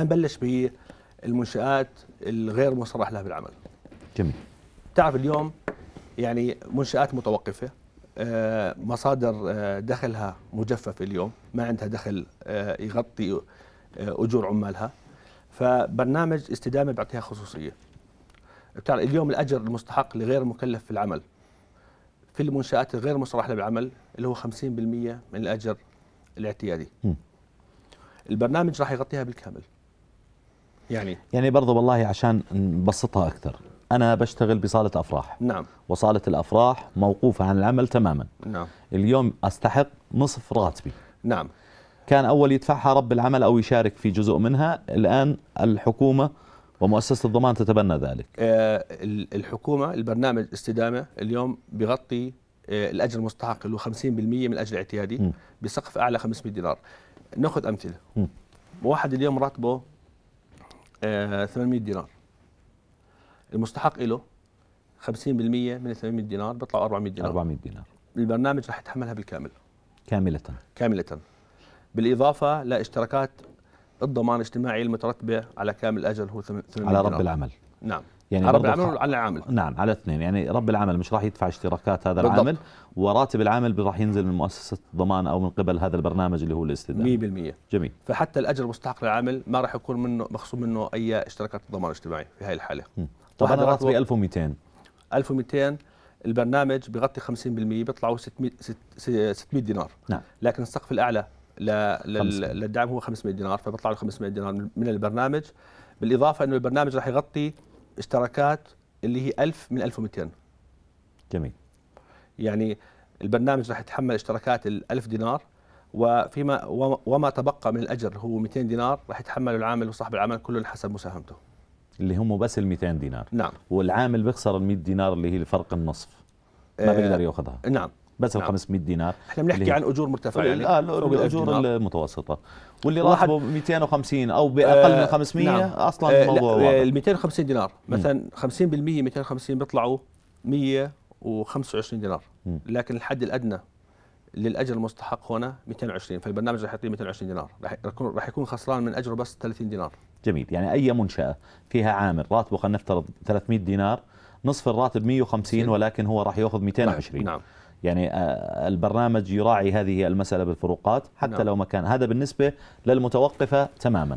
نبلش بالمنشآت الغير مصرح لها بالعمل جميل تعرف اليوم يعني منشآت متوقفة آه، مصادر آه، دخلها مجففة اليوم ما عندها دخل آه، يغطي أجور عمالها فبرنامج استدامة بيعطيها خصوصية بتعرف اليوم الأجر المستحق لغير مكلف في العمل في المنشآت الغير مصرح لها بالعمل اللي هو 50% من الأجر الاعتيادي م. البرنامج راح يغطيها بالكامل يعني يعني برضه والله عشان نبسطها اكثر انا بشتغل بصاله افراح نعم وصاله الافراح موقوفه عن العمل تماما نعم اليوم استحق نصف راتبي نعم كان اول يدفعها رب العمل او يشارك في جزء منها الان الحكومه ومؤسسه الضمان تتبنى ذلك آه، الحكومه البرنامج استدامه اليوم بغطي آه، الاجر المستحق اللي هو 50% من الاجر الاعتيادي بسقف اعلى 500 دينار ناخذ امثله واحد اليوم راتبه 800 آه، دينار المستحق له 50% من 800 دينار بيطلعوا 400 دينار 400 دينار البرنامج رح يتحملها بالكامل كاملة كاملة بالإضافة لاشتراكات الضمان الاجتماعي المترتبة على كامل أجل هو 800 على رب دينار. العمل نعم يعني رب العمل ولا على العامل؟ نعم على الاثنين يعني رب العمل مش راح يدفع اشتراكات هذا بالضبط. العامل وراتب العامل راح ينزل من مؤسسه ضمان او من قبل هذا البرنامج اللي هو الاستدامه 100% جميل فحتى الاجر المستحق للعامل ما راح يكون منه مخصوم منه اي اشتراكات الضمان الاجتماعي في هاي الحاله طبعا راتبي 1200 1200 البرنامج بغطي 50% بيطلعوا 600 600 دينار نعم لكن السقف الاعلى للدعم هو 500 دينار فبيطلعوا 500 دينار من البرنامج بالاضافه انه البرنامج راح يغطي اشتراكات اللي هي 1000 من 1200 جميل يعني البرنامج راح يتحمل اشتراكات ال 1000 دينار وفيما وما تبقى من الاجر هو 200 دينار راح يتحمله العامل وصاحب العمل كله حسب مساهمته اللي هم بس ال 200 دينار نعم والعامل بيخسر ال 100 دينار اللي هي الفرق النصف ما آه، بيقدر ياخذها نعم بس ال 500 نعم. دينار احنا بنحكي عن اجور مرتفعه يعني آه الاجور المتوسطه واللي راتبه 250 او باقل آه، من 500 نعم. اصلا آه، الموضوع آه، ال 250 دينار مثلا 50% 250 بيطلعوا 125 دينار لكن الحد الادنى للاجر المستحق هنا 220 فالبرنامج راح يعطيه 220 دينار راح يكون خسران من اجره بس 30 دينار جميل يعني اي منشاه فيها عامل راتبه خلينا نفترض 300 دينار نصف الراتب 150 ولكن هو راح ياخذ 220 نعم. يعني آه، البرنامج يراعي هذه المسألة بالفروقات حتى نعم. لو ما كان هذا بالنسبة للمتوقفة تماما